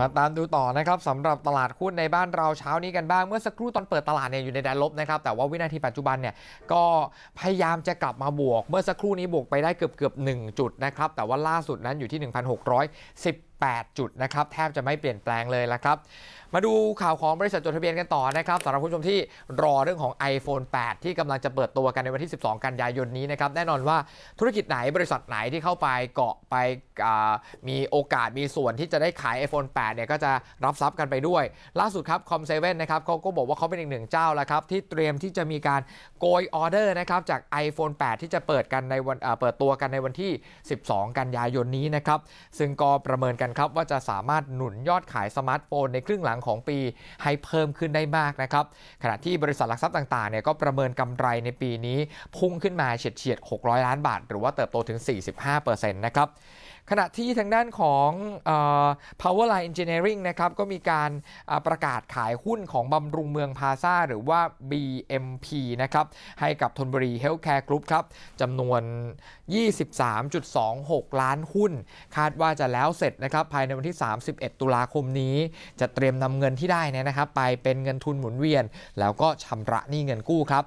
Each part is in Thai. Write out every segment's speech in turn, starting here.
มาตามดูต่อนะครับสำหรับตลาดหุ้นในบ้านเราเช้านี้กันบ้างเมื่อสักครู่ตอนเปิดตลาดเนี่ยอยู่ในแดนลบนะครับแต่ว่าวินาทีปัจจุบันเนี่ยก็พยายามจะกลับมาบวก เมื่อสักครู่นี้บวกไปได้เกือบเกือบหจุดนะครับแต่ว่าล่าสุดนั้นอยู่ที่ 1,610 8 จุดนะครับ แทบจะไม่เปลี่ยนแปลงเลยละครับ มาดูข่าวของบริษัทจดทะเบียนกันต่อนะครับสำหรับผู้ชมที่รอเรื่องของ iPhone 8 ที่กำลังจะเปิดตัวกันในวันที่ 12 กันยายนนี้นะครับ แน่นอนว่าธุรกิจไหนบริษัทไหนที่เข้าไปเกาะไปมีโอกาสมีส่วนที่จะได้ขาย iPhone 8เนี่ยก็จะรับทรัพย์กันไปด้วย ล่าสุดครับคอมเซเว่นนะครับเขาก็บอกว่าเขาเป็นอีกหนึ่งเจ้าแล้วครับที่เตรียมที่จะมีการโกยออเดอร์นะครับจาก iPhone 8 ที่จะเปิดกันในวันเปิดตัวกันในวันที่ 12 กันยายนนี้นะครับซึ่งก็ประเมินกันันครับว่าจะสามารถหนุนยอดขายสมาร์ทโฟน ในครึ่งหลังของปี ให้เพิ่มขึ้นได้มากนะครับขณะที่บริษัทหลักทรัพย์ต่างๆเนี่ยก็ประเมินกำไรในปีนี้ พุ่งขึ้นมาเฉียดๆ600 ล้านบาท หรือว่าเติบโตถึง 45%นะครับขณะที่ทางด้านของ Powerline Engineering นะครับก็มีการประกาศขายหุ้นของบำรุงเมืองพาซาหรือว่า BMP นะครับให้กับทนบุรี Healthcare Group ครับจำนวน 23.26 ล้านหุ้น คาดว่าจะแล้วเสร็จนะครับภายในวันที่ 31 ตุลาคมนี้ จะเตรียมนำเงินที่ได้นะครับ ไปเป็นเงินทุนหมุนเวียน แล้วก็ชำระหนี้เงินกู้ครับ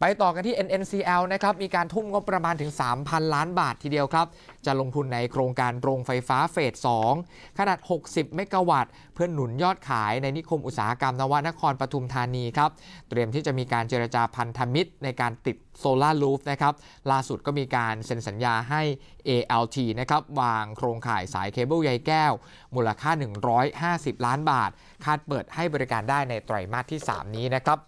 ไปต่อกันที่ NNCL นะครับ มีการทุ่มงบประมาณถึง 3,000 ล้านบาททีเดียวครับ จะลงทุนในโครงการโรงไฟฟ้าเฟส2ขนาด 60 เมกะวัตต์ เพื่อหนุนยอดขายในนิคมอุตสาหกรรมนวนครปทุมธานีครับ เตรียมที่จะมีการเจรจาพันธมิตร ในการติดโซลารูฟนะครับล่าสุดก็มีการเซ็นสัญญาให้ ALT นะครับ วางโครงข่ายสายเคเบิลใยแก้ว มูลค่า 150 ล้านบาท คาดเปิดให้บริการได้ในไตรมาสที่ 3 นี้นะครับ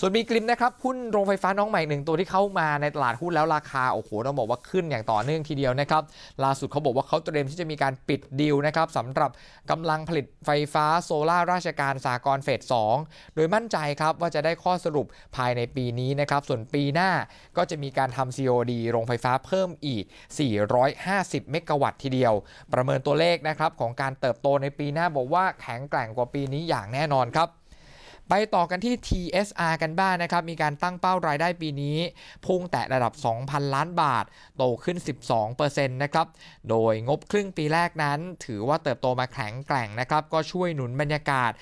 ส่วนมีกลิมนะครับหุ้นโรงไฟฟ้าน้องใหม่หนึ่งตัวที่เข้ามาในตลาดหุ้นแล้วราคาโอ้โหต้องบอกว่าขึ้นอย่างต่อเนื่องทีเดียวนะครับล่าสุดเขาบอกว่าเขาเตรียมที่จะมีการปิดดีลนะครับสำหรับกำลังผลิตไฟฟ้าโซลาร์ราชการสากรเฟส2โดยมั่นใจครับว่าจะได้ข้อสรุปภายในปีนี้นะครับส่วนปีหน้าก็จะมีการทำ COD โรงไฟฟ้าเพิ่มอีก 450 เมกะวัตต์ทีเดียว ประเมินตัวเลขนะครับของการเติบโตในปีหน้าบอกว่าแข็งแกร่งกว่าปีนี้อย่างแน่นอนครับไปต่อกันที่ TSR กันบ้างนนะครับ มีการตั้งเป้ารายได้ปีนี้ พุ่งแตะระดับ 2,000 ล้านบาท โตขึ้น 12%นะครับ โดยงบครึ่งปีแรกนั้น ถือว่าเติบโตมาแข็งแกร่งนะครับ ก็ช่วยหนุนบรรยากาศ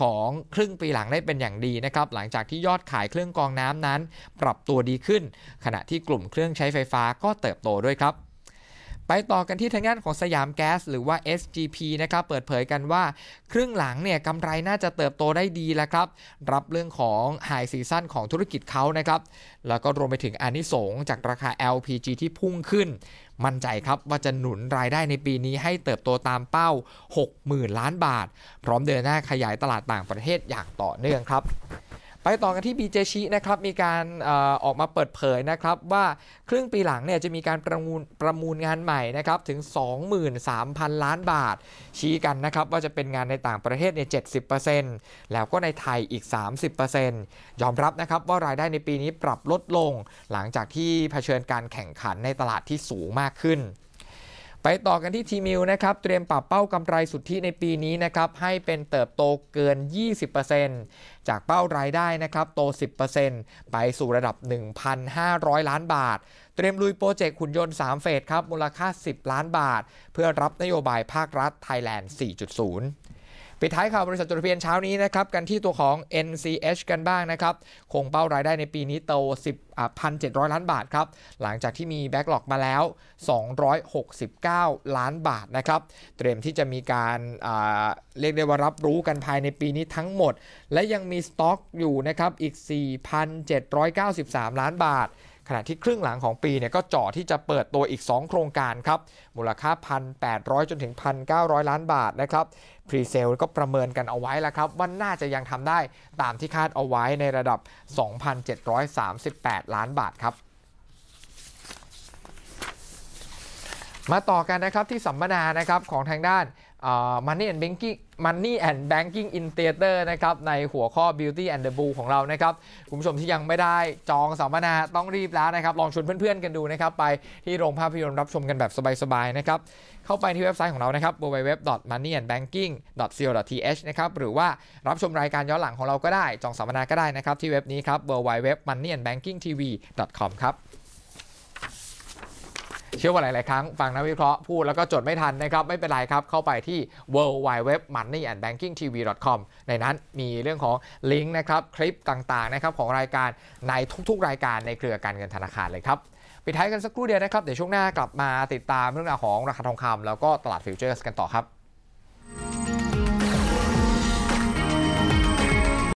ของครึ่งปีหลังได้เป็นอย่างดีนะครับ หลังจากที่ยอดขายเครื่องกรองน้ำนั้นปรับตัวดีขึ้น ขณะที่กลุ่มเครื่องใช้ไฟฟ้าก็เติบโตด้วยครับไปต่อกันที่ทางด้านของสยามแก๊สหรือว่า SGP นะครับเปิดเผยกันว่า ครึ่งหลังเนี่ยกำไรน่าจะเติบโตได้ดีแล้วครับ รับเรื่องของไฮซีซั่นของธุรกิจเขานะครับแล้วก็รวมไปถึงอนิสงจากราคา LPG ที่พุ่งขึ้น มั่นใจครับว่าจะหนุนรายได้ในปีนี้ให้เติบโตตามเป้า 60,000 ล้านบาท พร้อมเดินหน้าขยายตลาดต่างประเทศอย่างต่อเนื่องครับไปต่อกันที่ BJ ชนะครับ มีการออกมาเปิดเผยนะครับว่าครึ่งปีหลังเนี่ยจะมีการประมูลประมูลงานใหม่นะครับถึง 23,000 ล้านบาท ชี้กันนะครับว่าจะเป็นงานในต่างประเทศเนี่ย70%แล้วก็ในไทยอีก 30%ยอมรับนะครับว่ารายได้ในปีนี้ปรับลดลงหลังจากที่เผชิญการแข่งขันในตลาดที่สูงมากขึ้นไปต่อกันที่ทีมิวนะครับเตรียมปรับเป้ากำไรสุทธิในปีนี้นะครับ ให้เป็นเติบโตเกิน 20%จากเป้ารายได้นะครับ โต 10%ไปสู่ระดับ 1,500 ล้านบาท เตรียมลุยโปรเจกต์หุ่นยนต์ 3 เฟสครับมูลค่า 10 ล้านบาท เพื่อรับนโยบายภาครัฐไทยแลนด์4.0ปิดท้ายข่าวบริษัทจดทะเบียนเช้านี้นะครับกันที่ตัวของ NCH กันบ้างนะครับ คงเป้ารายได้ในปีนี้โต10,700 ล้านบาทครับ หลังจากที่มีแบ็กหลอกมาแล้ว 269 ล้านบาทนะครับ เตรียมที่จะมีการเรียกได้ว่ารับรู้กันภายในปีนี้ทั้งหมด และยังมีสต็อกอยู่นะครับอีก 4,793 ล้านบาทขณะที่ครึ่งหลังของปีเนี่ยก็จ่อที่จะเปิดตัวอีก 2 โครงการครับ มูลค่า 1,800 จนถึง 1,900 ล้านบาทนะครับพรีเซลก็ประเมินกันเอาไว้แล้วครับว่าน่าจะยังทำได้ตามที่คาดเอาไว้ในระดับ 2,738 ล้านบาทครับมาต่อกันนะครับที่สัมมนานะครับของทางด้าน Money and Banking Money and Banking in Theater นะครับในหัวข้อ Beauty and the b o ูของเรานะครับคุณผู้ชมที่ยังไม่ได้จองสัมมนาต้องรีบแล้วนะครับลองชวนเพื่อนๆกันดูนะครับไปที่โรงภาพยนตร์รับชมกันแบบสบายๆนะครับเข้าไปที่เว็บไซต์ของเรานะครับ www.moneyandbanking.co.th นะครับหรือว่ารับชมรายการย้อนหลังของเราก็ได้จองสัมมนาก็ได้นะครับที่เว็บนี้ครับ www.moneyandbankingtv.com ครับเชื่อว่าหลาย ๆ ครั้งฟังนักวิเคราะห์พูดแล้วก็จดไม่ทันนะครับ ไม่เป็นไรครับเข้าไปที่ world wide web money and banking tv com ในนั้นมีเรื่องของลิงก์นะครับ คลิปต่าง ๆ นะครับของรายการในทุก ๆ รายการในเครือการเงินธนาคารเลยครับปิดท้ายกันสักครู่เดียวนะครับ เดี๋ยวช่วงหน้ากลับมาติดตามเรื่องราวของราคาทองคำแล้วก็ตลาดฟิวเจอร์สกันต่อครับ